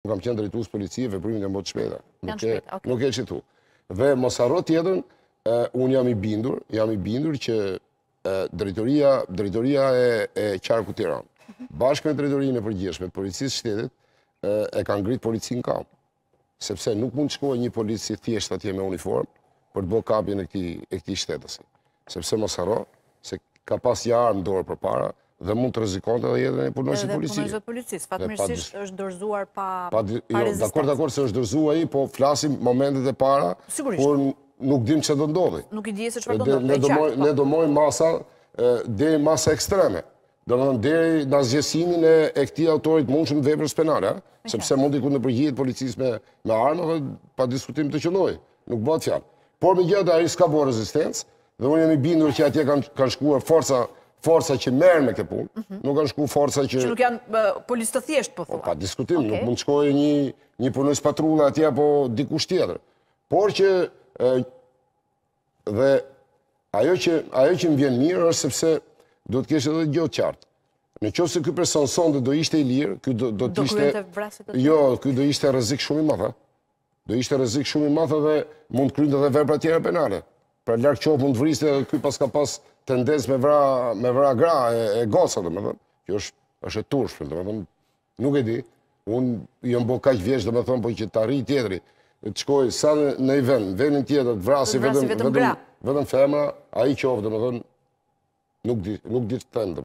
Nuk kam qenë drejtues policie veprimin e mbot shpeta, Nuk e nuk e Dhe mos harro tjetrën, un jam i bindur, jam i bindur që drejtoria, drejtoria e e qarkut Tiranë bashkë me drejtorinë e përgjithshme të policisë shtetit e kanë ngrit policinë kam. Sepse nuk mund të shkojë një polic si thjesht atje me uniformë për të bërë kapjen e këtij shtetës. shtetësi. Sepse mos harro se ka pas në dorë përpara, dhe mund të rezikonte dhe jetën e punojës e policisë. Dhe punojës e policisë, fatëmërësisht është dërzuar pa jo, rezistatë. Dakor, dakor, se është dërzuar i, po flasim momentet e para, kur nuk dim që do ndodhi. Nuk i dje se që do ndodhi. Ne do mojë po. masa, dhe masa ekstreme. Dhe në ndërë në zgjesimin e këti autorit mund shumë vebërës penale, sepse mund i ku në përgjit policisë me armë, pa diskutim të qëlloj, nuk bëtë fjallë. Por me gjithë, a i s'ka bërë rezistencë, dhe unë jemi bindur që atje kanë shkuar forca forësa që merë me këtë punë, mhm. nuk kanë shku forësa që... Që nuk janë polisë të thjeshtë, po, po thua? Pa, diskutim, nuk mund të një një punës patrullë atje, po dikush tjetër. Por që... Dhe... Ajo që... Ajo që më vjenë mirë, është sepse do të keshë edhe gjotë qartë. Në që se këj personë sonde do ishte i lirë, këj do të ishte... Jo, këj do ishte rëzikë jo, shumë i matha. Do ishte rëzikë shumë i matha dhe mund të edhe dhe pra tjera penale. Pra lërë që opë mund vrisë dhe këj pas ka pas tendens me vra gra e gosa dhe me thëmë. Kjo është e tursh, për dhe me thëmë, nuk e di. Unë jëmë jo bo kaj vjeqë, dhe me thëmë, po që të arri tjetëri, të qkoj sa në i vend, venin tjetër, të vrasi vetëm femra, a i që opë dhe me thëmë, nuk di të tendë.